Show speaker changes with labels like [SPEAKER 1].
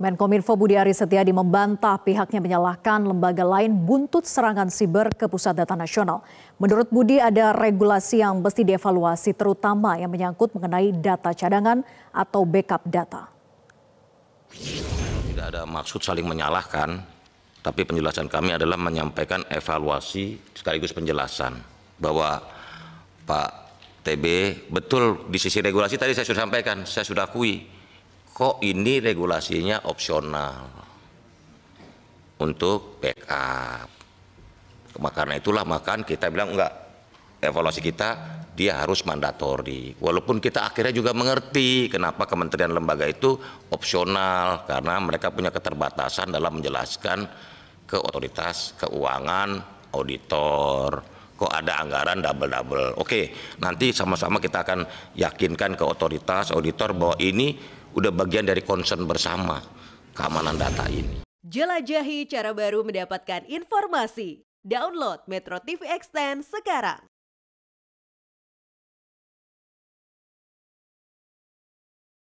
[SPEAKER 1] Menkominfo Budi Ari Setiadi membantah pihaknya menyalahkan lembaga lain buntut serangan siber ke Pusat Data Nasional. Menurut Budi ada regulasi yang mesti dievaluasi terutama yang menyangkut mengenai data cadangan atau backup data.
[SPEAKER 2] Tidak ada maksud saling menyalahkan, tapi penjelasan kami adalah menyampaikan evaluasi sekaligus penjelasan bahwa Pak TB betul di sisi regulasi tadi saya sudah sampaikan, saya sudah akui kok ini regulasinya opsional untuk backup. Karena itulah makan kita bilang enggak evaluasi kita dia harus mandatori. Walaupun kita akhirnya juga mengerti kenapa kementerian lembaga itu opsional karena mereka punya keterbatasan dalam menjelaskan ke otoritas keuangan, auditor, kok ada anggaran double-double. Oke, nanti sama-sama kita akan yakinkan ke otoritas, auditor bahwa ini udah bagian dari concern bersama
[SPEAKER 1] keamanan data ini. Jelajahi cara baru mendapatkan informasi. Download Metro TV Extend sekarang.